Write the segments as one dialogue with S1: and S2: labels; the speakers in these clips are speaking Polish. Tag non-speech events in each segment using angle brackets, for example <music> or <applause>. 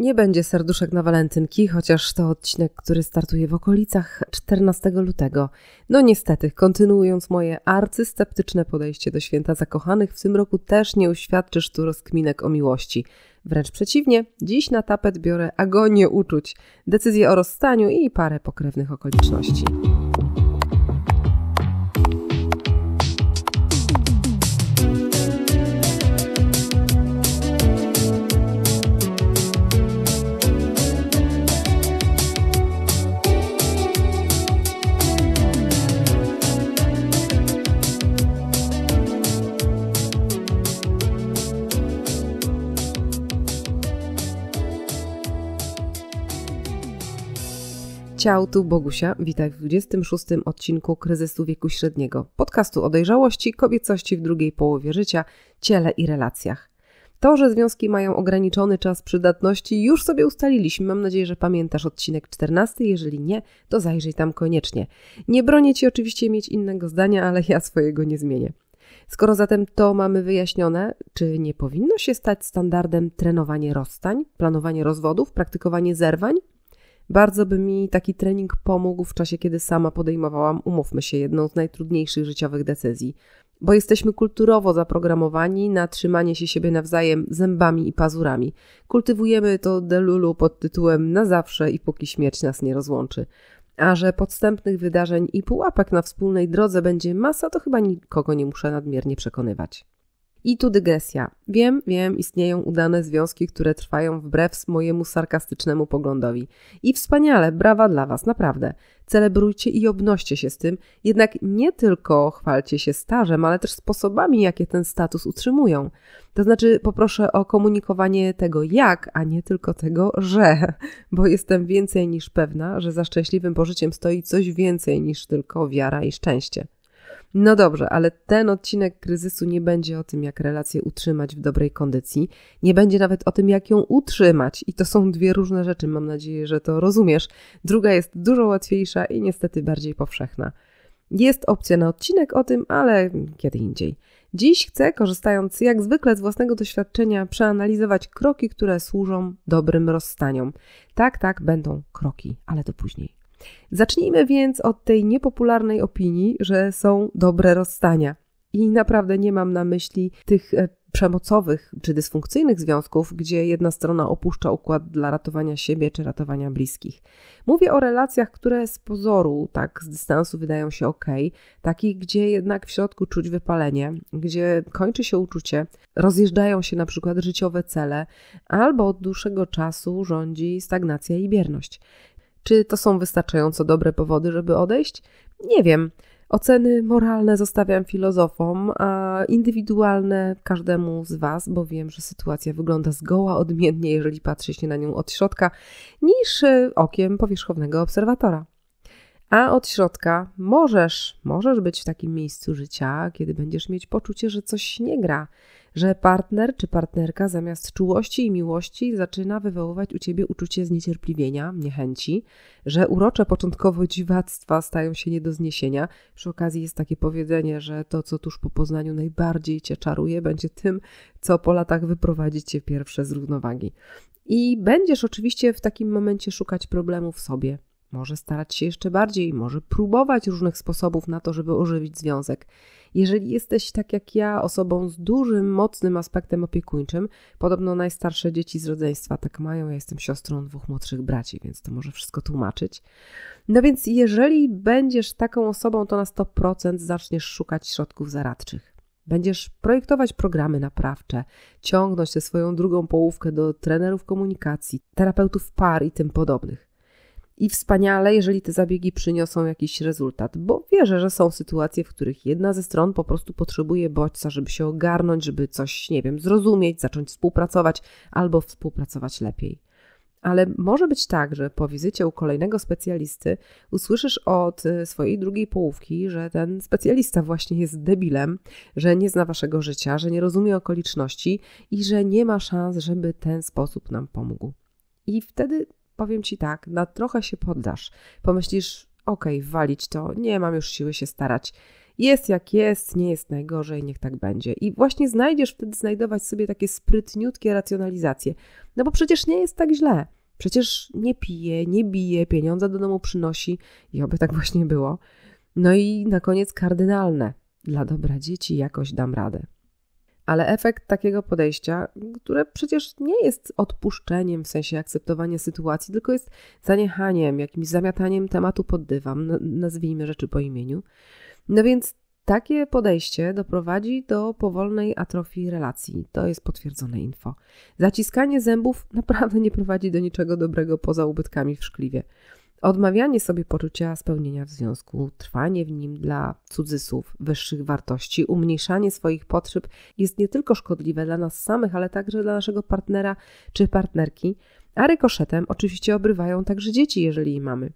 S1: Nie będzie serduszek na walentynki, chociaż to odcinek, który startuje w okolicach 14 lutego. No niestety, kontynuując moje arcysceptyczne podejście do święta zakochanych, w tym roku też nie uświadczysz tu rozkminek o miłości. Wręcz przeciwnie, dziś na tapet biorę agonię uczuć, decyzję o rozstaniu i parę pokrewnych okoliczności. Ciao, tu Bogusia. Witaj w 26. odcinku Kryzysu Wieku Średniego, podcastu o dojrzałości, kobiecości w drugiej połowie życia, ciele i relacjach. To, że związki mają ograniczony czas przydatności, już sobie ustaliliśmy. Mam nadzieję, że pamiętasz odcinek 14. Jeżeli nie, to zajrzyj tam koniecznie. Nie bronię ci oczywiście mieć innego zdania, ale ja swojego nie zmienię. Skoro zatem to mamy wyjaśnione, czy nie powinno się stać standardem trenowanie rozstań, planowanie rozwodów, praktykowanie zerwań? Bardzo by mi taki trening pomógł w czasie, kiedy sama podejmowałam, umówmy się, jedną z najtrudniejszych życiowych decyzji. Bo jesteśmy kulturowo zaprogramowani na trzymanie się siebie nawzajem zębami i pazurami. Kultywujemy to delulu pod tytułem na zawsze i póki śmierć nas nie rozłączy. A że podstępnych wydarzeń i pułapek na wspólnej drodze będzie masa, to chyba nikogo nie muszę nadmiernie przekonywać. I tu dygresja. Wiem, wiem, istnieją udane związki, które trwają wbrew mojemu sarkastycznemu poglądowi. I wspaniale, brawa dla Was, naprawdę. Celebrujcie i obnoście się z tym, jednak nie tylko chwalcie się stażem, ale też sposobami, jakie ten status utrzymują. To znaczy, poproszę o komunikowanie tego jak, a nie tylko tego że, <laughs> bo jestem więcej niż pewna, że za szczęśliwym pożyciem stoi coś więcej niż tylko wiara i szczęście. No dobrze, ale ten odcinek kryzysu nie będzie o tym, jak relację utrzymać w dobrej kondycji, nie będzie nawet o tym, jak ją utrzymać. I to są dwie różne rzeczy, mam nadzieję, że to rozumiesz. Druga jest dużo łatwiejsza i niestety bardziej powszechna. Jest opcja na odcinek o tym, ale kiedy indziej. Dziś chcę, korzystając jak zwykle z własnego doświadczenia, przeanalizować kroki, które służą dobrym rozstaniom. Tak, tak, będą kroki, ale to później. Zacznijmy więc od tej niepopularnej opinii, że są dobre rozstania. I naprawdę nie mam na myśli tych e, przemocowych czy dysfunkcyjnych związków, gdzie jedna strona opuszcza układ dla ratowania siebie czy ratowania bliskich. Mówię o relacjach, które z pozoru, tak z dystansu wydają się ok, takich, gdzie jednak w środku czuć wypalenie, gdzie kończy się uczucie, rozjeżdżają się na przykład życiowe cele, albo od dłuższego czasu rządzi stagnacja i bierność. Czy to są wystarczająco dobre powody, żeby odejść? Nie wiem. Oceny moralne zostawiam filozofom, a indywidualne każdemu z Was, bo wiem, że sytuacja wygląda zgoła odmiennie, jeżeli patrzy się na nią od środka, niż e, okiem powierzchownego obserwatora. A od środka możesz, możesz być w takim miejscu życia, kiedy będziesz mieć poczucie, że coś nie gra, że partner czy partnerka zamiast czułości i miłości zaczyna wywoływać u ciebie uczucie zniecierpliwienia, niechęci, że urocze początkowo dziwactwa stają się nie do zniesienia. Przy okazji jest takie powiedzenie, że to, co tuż po poznaniu najbardziej cię czaruje, będzie tym, co po latach wyprowadzi cię pierwsze z równowagi. I będziesz oczywiście w takim momencie szukać problemów w sobie, może starać się jeszcze bardziej, może próbować różnych sposobów na to, żeby ożywić związek. Jeżeli jesteś tak jak ja, osobą z dużym, mocnym aspektem opiekuńczym, podobno najstarsze dzieci z rodzeństwa tak mają, ja jestem siostrą dwóch młodszych braci, więc to może wszystko tłumaczyć. No więc jeżeli będziesz taką osobą, to na 100% zaczniesz szukać środków zaradczych. Będziesz projektować programy naprawcze, ciągnąć tę swoją drugą połówkę do trenerów komunikacji, terapeutów par i tym podobnych i wspaniale, jeżeli te zabiegi przyniosą jakiś rezultat, bo wierzę, że są sytuacje, w których jedna ze stron po prostu potrzebuje bodźca, żeby się ogarnąć, żeby coś, nie wiem, zrozumieć, zacząć współpracować albo współpracować lepiej. Ale może być tak, że po wizycie u kolejnego specjalisty usłyszysz od y, swojej drugiej połówki, że ten specjalista właśnie jest debilem, że nie zna waszego życia, że nie rozumie okoliczności i że nie ma szans, żeby ten sposób nam pomógł. I wtedy powiem ci tak, na trochę się poddasz. Pomyślisz, okej, okay, walić to, nie mam już siły się starać. Jest jak jest, nie jest najgorzej, niech tak będzie. I właśnie znajdziesz wtedy znajdować sobie takie sprytniutkie racjonalizacje. No bo przecież nie jest tak źle. Przecież nie pije, nie bije, pieniądze do domu przynosi i oby tak właśnie było. No i na koniec kardynalne. Dla dobra dzieci jakoś dam radę. Ale efekt takiego podejścia, które przecież nie jest odpuszczeniem w sensie akceptowania sytuacji, tylko jest zaniechaniem, jakimś zamiataniem tematu pod dywan, nazwijmy rzeczy po imieniu. No więc takie podejście doprowadzi do powolnej atrofii relacji. To jest potwierdzone info. Zaciskanie zębów <laughs> naprawdę nie prowadzi do niczego dobrego poza ubytkami w szkliwie. Odmawianie sobie poczucia spełnienia w związku, trwanie w nim dla cudzysłów wyższych wartości, umniejszanie swoich potrzeb jest nie tylko szkodliwe dla nas samych, ale także dla naszego partnera czy partnerki, a rykoszetem oczywiście obrywają także dzieci, jeżeli je mamy.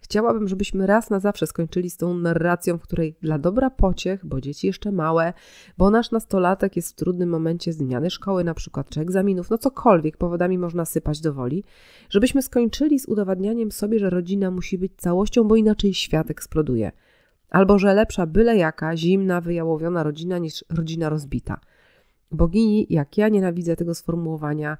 S1: Chciałabym, żebyśmy raz na zawsze skończyli z tą narracją, w której dla dobra pociech, bo dzieci jeszcze małe, bo nasz nastolatek jest w trudnym momencie zmiany szkoły, na przykład czy egzaminów, no cokolwiek, powodami można sypać do woli, żebyśmy skończyli z udowadnianiem sobie, że rodzina musi być całością, bo inaczej świat eksploduje. Albo że lepsza byle jaka, zimna, wyjałowiona rodzina niż rodzina rozbita. Bogini, jak ja nienawidzę tego sformułowania,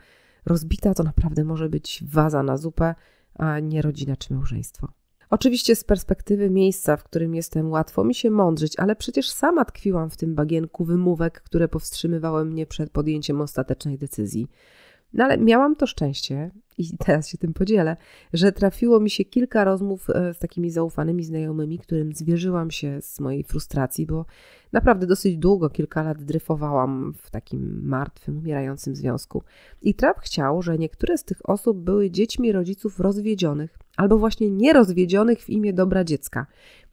S1: rozbita to naprawdę może być waza na zupę, a nie rodzina czy małżeństwo. Oczywiście z perspektywy miejsca, w którym jestem, łatwo mi się mądrzyć, ale przecież sama tkwiłam w tym bagienku wymówek, które powstrzymywały mnie przed podjęciem ostatecznej decyzji. No ale miałam to szczęście, i teraz się tym podzielę, że trafiło mi się kilka rozmów e, z takimi zaufanymi znajomymi, którym zwierzyłam się z mojej frustracji, bo naprawdę dosyć długo, kilka lat dryfowałam w takim martwym, umierającym związku. I trap chciał, że niektóre z tych osób były dziećmi rodziców rozwiedzionych, albo właśnie nierozwiedzionych w imię dobra dziecka.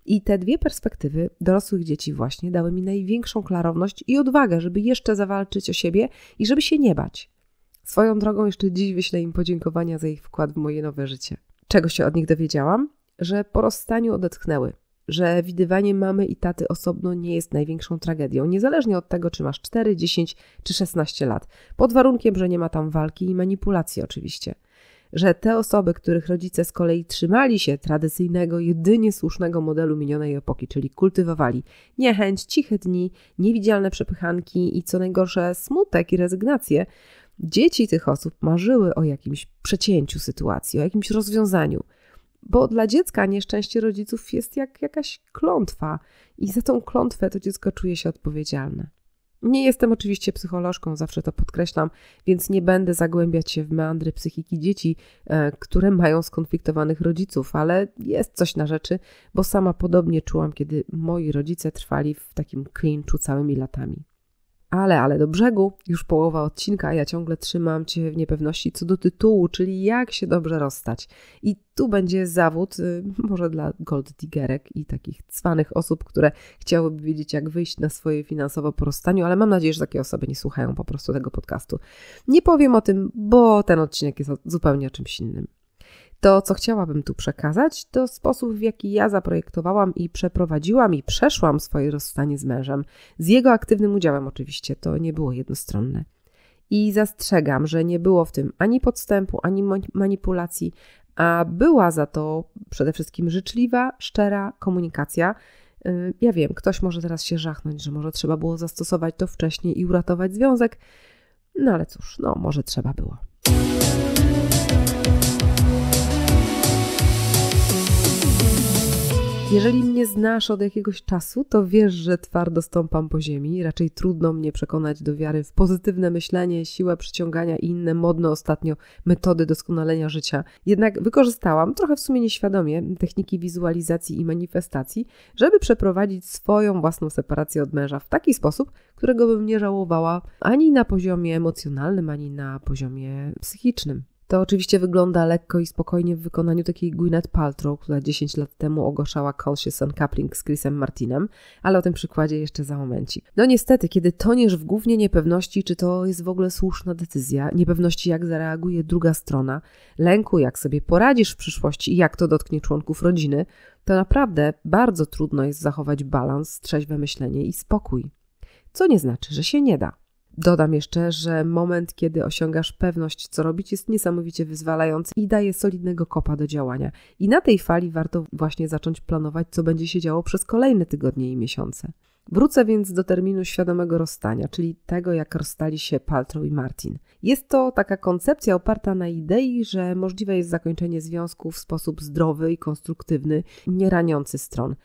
S1: I te dwie perspektywy dorosłych dzieci właśnie dały mi największą klarowność i odwagę, żeby jeszcze zawalczyć o siebie i żeby się nie bać. Swoją drogą jeszcze dziś wyślę im podziękowania za ich wkład w moje nowe życie. Czego się od nich dowiedziałam? Że po rozstaniu odetchnęły, że widywanie mamy i taty osobno nie jest największą tragedią, niezależnie od tego, czy masz 4, 10 czy 16 lat, pod warunkiem, że nie ma tam walki i manipulacji oczywiście że te osoby, których rodzice z kolei trzymali się tradycyjnego, jedynie słusznego modelu minionej epoki, czyli kultywowali niechęć, ciche dni, niewidzialne przepychanki i co najgorsze smutek i rezygnację, dzieci tych osób marzyły o jakimś przecięciu sytuacji, o jakimś rozwiązaniu. Bo dla dziecka nieszczęście rodziców jest jak jakaś klątwa, i za tą klątwę to dziecko czuje się odpowiedzialne. Nie jestem oczywiście psycholożką, zawsze to podkreślam, więc nie będę zagłębiać się w meandry psychiki dzieci, e, które mają skonfliktowanych rodziców, ale jest coś na rzeczy, bo sama podobnie czułam, kiedy moi rodzice trwali w takim klinczu całymi latami ale, ale do brzegu. Już połowa odcinka, a ja ciągle trzymam Cię w niepewności co do tytułu, czyli jak się dobrze rozstać. I tu będzie zawód, y, może dla gold diggerek i takich cwanych osób, które chciałyby wiedzieć, jak wyjść na swoje finansowo porostanie. ale mam nadzieję, że takie osoby nie słuchają po prostu tego podcastu. Nie powiem o tym, bo ten odcinek jest zupełnie o czymś innym. To, co chciałabym tu przekazać, to sposób, w jaki ja zaprojektowałam i przeprowadziłam i przeszłam swoje rozstanie z mężem. Z jego aktywnym udziałem, oczywiście, to nie było jednostronne. I zastrzegam, że nie było w tym ani podstępu, ani manipulacji, a była za to przede wszystkim życzliwa, szczera komunikacja. Ja wiem, ktoś może teraz się żachnąć, że może trzeba było zastosować to wcześniej i uratować związek, no ale cóż, no może trzeba było. Jeżeli mnie znasz od jakiegoś czasu, to wiesz, że twardo stąpam po ziemi. Raczej trudno mnie przekonać do wiary w pozytywne myślenie, siłę przyciągania i inne modne ostatnio metody doskonalenia życia. Jednak wykorzystałam, trochę w sumie nieświadomie, techniki wizualizacji i manifestacji, żeby przeprowadzić swoją własną separację od męża w taki sposób, którego bym nie żałowała ani na poziomie emocjonalnym, ani na poziomie psychicznym. To oczywiście wygląda lekko i spokojnie w wykonaniu takiej Gwyneth Paltrow, która 10 lat temu ogłaszała Conscious and Coupling z Chrisem Martinem, ale o tym przykładzie jeszcze za momencik. No niestety, kiedy toniesz w głównie niepewności, czy to jest w ogóle słuszna decyzja, niepewności jak zareaguje druga strona, lęku jak sobie poradzisz w przyszłości i jak to dotknie członków rodziny, to naprawdę bardzo trudno jest zachować balans, trzeźwe myślenie i spokój. Co nie znaczy, że się nie da. Dodam jeszcze, że moment, kiedy osiągasz pewność, co robić, jest niesamowicie wyzwalający i daje solidnego kopa do działania. I na tej fali warto właśnie zacząć planować, co będzie się działo przez kolejne tygodnie i miesiące. Wrócę więc do terminu świadomego rozstania, czyli tego, jak rozstali się Paltrow i Martin. Jest to taka koncepcja oparta na idei, że możliwe jest zakończenie związku w sposób zdrowy i konstruktywny, nie raniący stron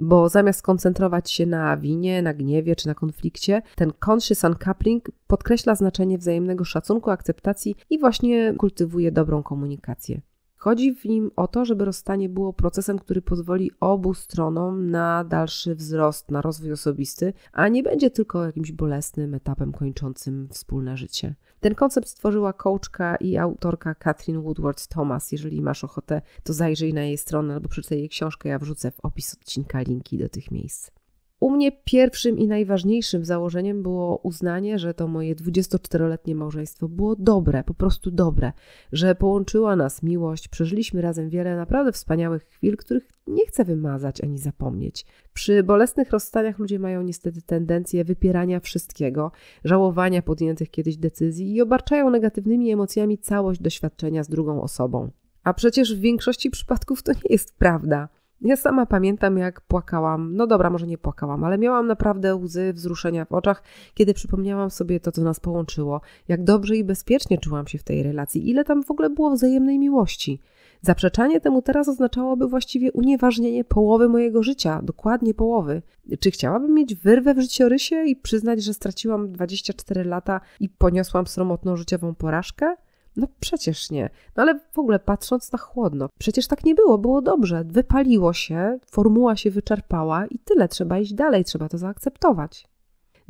S1: bo zamiast koncentrować się na winie, na gniewie czy na konflikcie, ten conscious uncoupling podkreśla znaczenie wzajemnego szacunku, akceptacji i właśnie kultywuje dobrą komunikację. Chodzi w nim o to, żeby rozstanie było procesem, który pozwoli obu stronom na dalszy wzrost, na rozwój osobisty, a nie będzie tylko jakimś bolesnym etapem kończącym wspólne życie. Ten koncept stworzyła coachka i autorka Katrin Woodward-Thomas. Jeżeli masz ochotę, to zajrzyj na jej stronę albo przeczytaj jej książkę. Ja wrzucę w opis odcinka linki do tych miejsc. U mnie pierwszym i najważniejszym założeniem było uznanie, że to moje 24-letnie małżeństwo było dobre, po prostu dobre, że połączyła nas miłość, przeżyliśmy razem wiele naprawdę wspaniałych chwil, których nie chcę wymazać ani zapomnieć. Przy bolesnych rozstaniach ludzie mają niestety tendencję wypierania wszystkiego, żałowania podjętych kiedyś decyzji i obarczają negatywnymi emocjami całość doświadczenia z drugą osobą. A przecież w większości przypadków to nie jest prawda. Ja sama pamiętam, jak płakałam. No dobra, może nie płakałam, ale miałam naprawdę łzy wzruszenia w oczach, kiedy przypomniałam sobie to, co nas połączyło, jak dobrze i bezpiecznie czułam się w tej relacji, ile tam w ogóle było wzajemnej miłości. Zaprzeczanie temu teraz oznaczałoby właściwie unieważnienie połowy mojego życia, dokładnie połowy. Czy chciałabym mieć wyrwę w życiorysie i przyznać, że straciłam 24 lata i poniosłam sromotną życiową porażkę? No przecież nie. No ale w ogóle patrząc na chłodno, przecież tak nie było, było dobrze. Wypaliło się, formuła się wyczerpała i tyle, trzeba iść dalej, trzeba to zaakceptować.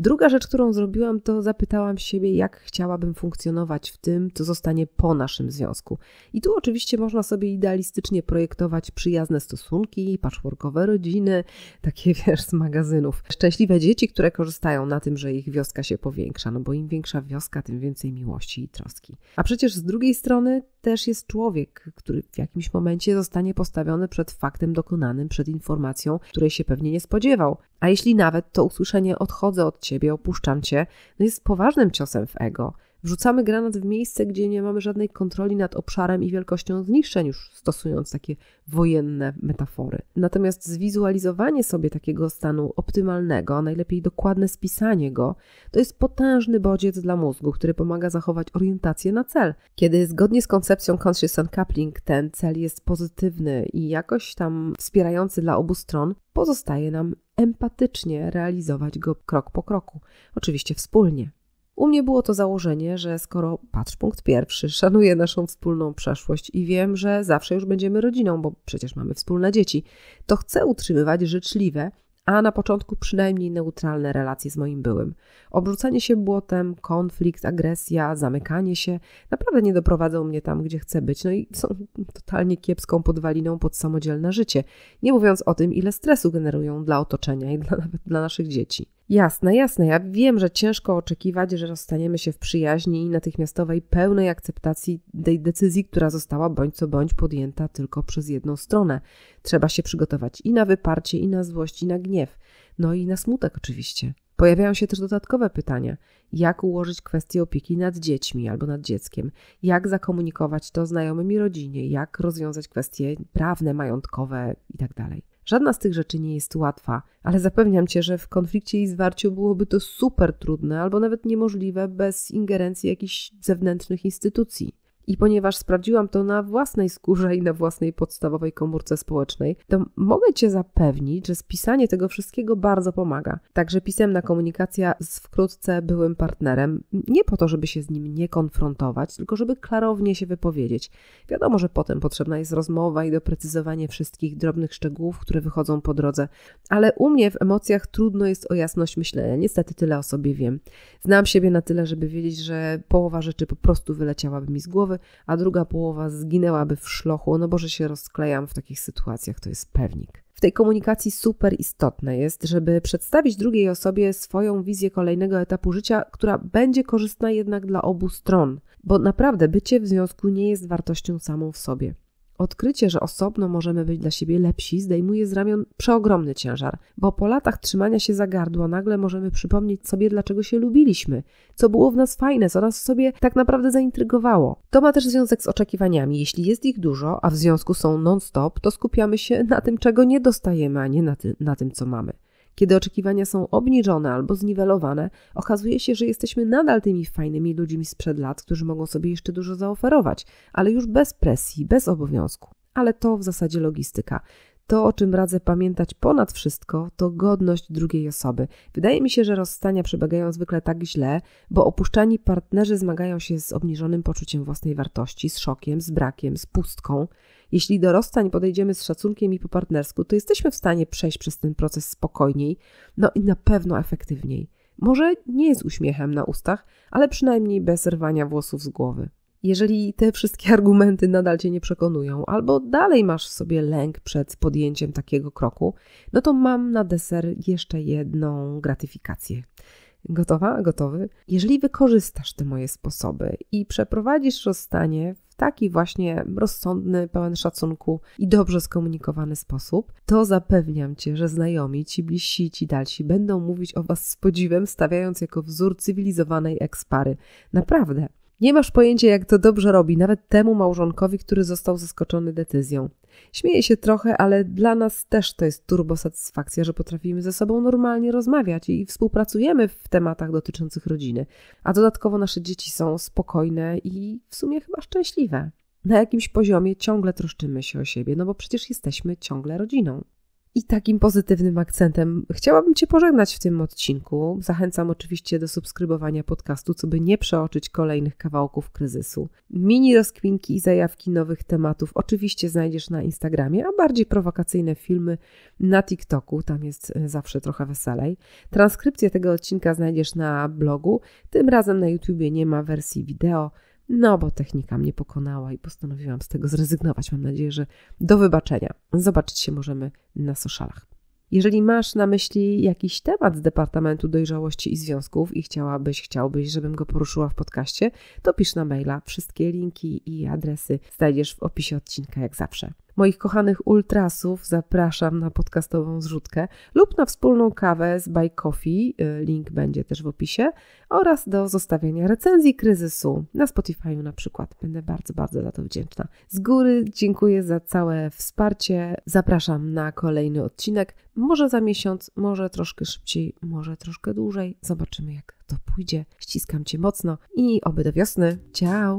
S1: Druga rzecz, którą zrobiłam, to zapytałam siebie, jak chciałabym funkcjonować w tym, co zostanie po naszym związku. I tu oczywiście można sobie idealistycznie projektować przyjazne stosunki, patchworkowe rodziny, takie <laughs> wiesz z magazynów. Szczęśliwe dzieci, które korzystają na tym, że ich wioska się powiększa, no bo im większa wioska, tym więcej miłości i troski. A przecież z drugiej strony też jest człowiek, który w jakimś momencie zostanie postawiony przed faktem dokonanym, przed informacją, której się pewnie nie spodziewał. A jeśli nawet to usłyszenie odchodzę od ciebie, opuszczam cię, no jest poważnym ciosem w ego. Wrzucamy granat w miejsce, gdzie nie mamy żadnej kontroli nad obszarem i wielkością zniszczeń, już stosując takie wojenne metafory. Natomiast zwizualizowanie sobie takiego stanu optymalnego, a najlepiej dokładne spisanie go, to jest potężny bodziec dla mózgu, który pomaga zachować orientację na cel. Kiedy zgodnie z koncepcją Conscious Uncoupling ten cel jest pozytywny i jakoś tam wspierający dla obu stron, pozostaje nam empatycznie realizować go krok po kroku, oczywiście wspólnie. U mnie było to założenie, że skoro, patrz, punkt pierwszy, <laughs> szanuję naszą wspólną przeszłość i wiem, że zawsze już będziemy rodziną, bo przecież mamy wspólne dzieci, to chcę utrzymywać życzliwe, a na początku przynajmniej neutralne relacje z moim byłym. Obrzucanie się błotem, konflikt, agresja, zamykanie się naprawdę nie doprowadzą mnie tam, gdzie chcę być, no i są <laughs> totalnie kiepską podwaliną pod samodzielne życie. Nie mówiąc o tym, ile stresu generują dla otoczenia i dla, nawet <laughs> dla naszych dzieci. Jasne, jasne. Ja wiem, że ciężko oczekiwać, że rozstaniemy się w przyjaźni i natychmiastowej, pełnej akceptacji tej decyzji, która została bądź co bądź podjęta tylko przez jedną stronę. Trzeba się przygotować i na wyparcie, i na złość, i na gniew. No i na smutek oczywiście. Pojawiają się też dodatkowe pytania: jak ułożyć kwestię opieki nad dziećmi albo nad dzieckiem, jak zakomunikować to znajomym i rodzinie, jak rozwiązać kwestie prawne, majątkowe itd. Tak Żadna z tych rzeczy nie jest łatwa, ale zapewniam cię, że w konflikcie i zwarciu byłoby to super trudne albo nawet niemożliwe bez ingerencji jakichś zewnętrznych instytucji. I ponieważ sprawdziłam to na własnej skórze i na własnej podstawowej komórce społecznej, to mogę Cię zapewnić, że spisanie tego wszystkiego bardzo pomaga. Także pisemna komunikacja z wkrótce byłym partnerem, nie po to, żeby się z nim nie konfrontować, tylko żeby klarownie się wypowiedzieć. Wiadomo, że potem potrzebna jest rozmowa i doprecyzowanie wszystkich drobnych szczegółów, które wychodzą po drodze, ale u mnie w emocjach trudno jest o jasność myślenia. Niestety tyle o sobie wiem. Znam siebie na tyle, żeby wiedzieć, że połowa rzeczy po prostu wyleciałaby mi z głowy, a druga połowa zginęłaby w szlochu, no bo że się rozklejam w takich sytuacjach, to jest pewnik. W tej komunikacji super istotne jest, żeby przedstawić drugiej osobie swoją wizję kolejnego etapu życia, która będzie korzystna jednak dla obu stron, bo naprawdę bycie w związku nie jest wartością samą w sobie. Odkrycie, że osobno możemy być dla siebie lepsi, zdejmuje z ramion przeogromny ciężar, bo po latach trzymania się za gardło nagle możemy przypomnieć sobie, dlaczego się lubiliśmy, co było w nas fajne, co nas sobie tak naprawdę zaintrygowało. To ma też związek z oczekiwaniami. Jeśli jest ich dużo, a w związku są non-stop, to skupiamy się na tym, czego nie dostajemy, a nie na, ty na tym, co mamy. Kiedy oczekiwania są obniżone albo zniwelowane, okazuje się, że jesteśmy nadal tymi fajnymi ludźmi sprzed lat, którzy mogą sobie jeszcze dużo zaoferować, ale już bez presji, bez obowiązku. Ale to w zasadzie logistyka. To, o czym radzę pamiętać ponad wszystko, to godność drugiej osoby. Wydaje mi się, że rozstania przebiegają zwykle tak źle, bo opuszczani partnerzy zmagają się z obniżonym poczuciem własnej wartości, z szokiem, z brakiem, z pustką. Jeśli do rozstań podejdziemy z szacunkiem i po partnersku, to jesteśmy w stanie przejść przez ten proces spokojniej, no i na pewno efektywniej. Może nie z uśmiechem na ustach, ale przynajmniej bez rwania włosów z głowy. Jeżeli te wszystkie <laughs> argumenty nadal cię nie przekonują, albo dalej masz w sobie lęk przed podjęciem takiego kroku, no to mam na deser jeszcze jedną gratyfikację. Gotowa? Gotowy? Jeżeli wykorzystasz te moje sposoby i przeprowadzisz rozstanie taki właśnie rozsądny, pełen szacunku i dobrze skomunikowany sposób, to zapewniam Cię, że znajomi, ci bliżsi, ci dalsi będą mówić o Was z podziwem, stawiając jako wzór cywilizowanej ekspary. Naprawdę. Nie masz pojęcia, jak to dobrze robi nawet temu małżonkowi, który został zaskoczony decyzją. Śmieję się trochę, ale dla nas też to jest turbo satysfakcja, że potrafimy ze sobą normalnie rozmawiać i współpracujemy w tematach dotyczących rodziny. A dodatkowo nasze dzieci są spokojne i w sumie chyba szczęśliwe. Na jakimś poziomie ciągle troszczymy się o siebie, no bo przecież jesteśmy ciągle rodziną. I takim pozytywnym akcentem chciałabym Cię pożegnać w tym odcinku. Zachęcam oczywiście do subskrybowania podcastu, co by nie przeoczyć kolejnych kawałków kryzysu. Mini rozkwinki i zajawki nowych tematów oczywiście znajdziesz na Instagramie, a bardziej prowokacyjne filmy na TikToku, tam jest e, zawsze trochę weselej. Transkrypcję tego odcinka znajdziesz na blogu, tym razem na YouTubie nie ma wersji wideo. No, bo technika mnie pokonała i postanowiłam z tego zrezygnować. Mam nadzieję, że do wybaczenia. Zobaczyć się możemy na socialach. Jeżeli masz na myśli jakiś temat z Departamentu Dojrzałości i Związków i chciałabyś, chciałbyś, żebym go poruszyła w podcaście, to pisz na maila. Wszystkie linki i adresy znajdziesz w opisie odcinka jak zawsze. Moich kochanych ultrasów zapraszam na podcastową zrzutkę lub na wspólną kawę z Buy Coffee, y, link będzie też w opisie, oraz do zostawiania recenzji kryzysu na Spotify'u na przykład. Będę bardzo, bardzo za to wdzięczna. Z góry dziękuję za całe wsparcie. Zapraszam na kolejny odcinek. Może za miesiąc, może troszkę szybciej, może troszkę dłużej. Zobaczymy, jak to pójdzie. Ściskam Cię mocno i oby do wiosny. Ciao!